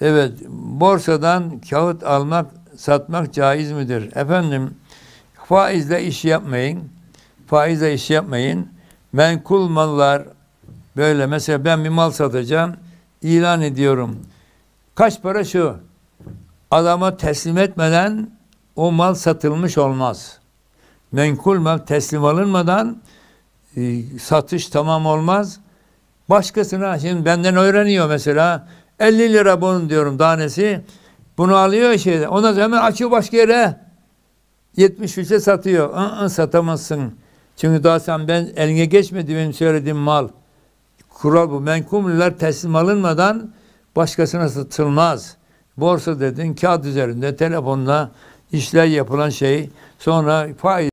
Evet, borsadan kağıt almak, satmak caiz midir? Efendim, faizle iş yapmayın. Faizle iş yapmayın. Menkul mallar böyle mesela ben bir mal satacağım, ilan ediyorum. Kaç para şu? Adama teslim etmeden o mal satılmış olmaz. Menkul mal teslim alınmadan e, satış tamam olmaz. Başkasına şimdi benden öğreniyor mesela 50 lira bunun diyorum tanesi. Bunu alıyor şeyde. Ondan sonra hemen açıyor başka yere. 73'e satıyor. Aa, ı satamazsın. Çünkü daha sen ben eline geçmedi benim söylediğim mal. Kural bu. Menkumlular teslim alınmadan başkasına satılmaz. Borsa dedin kağıt üzerinde telefonla işler yapılan şey sonra faiz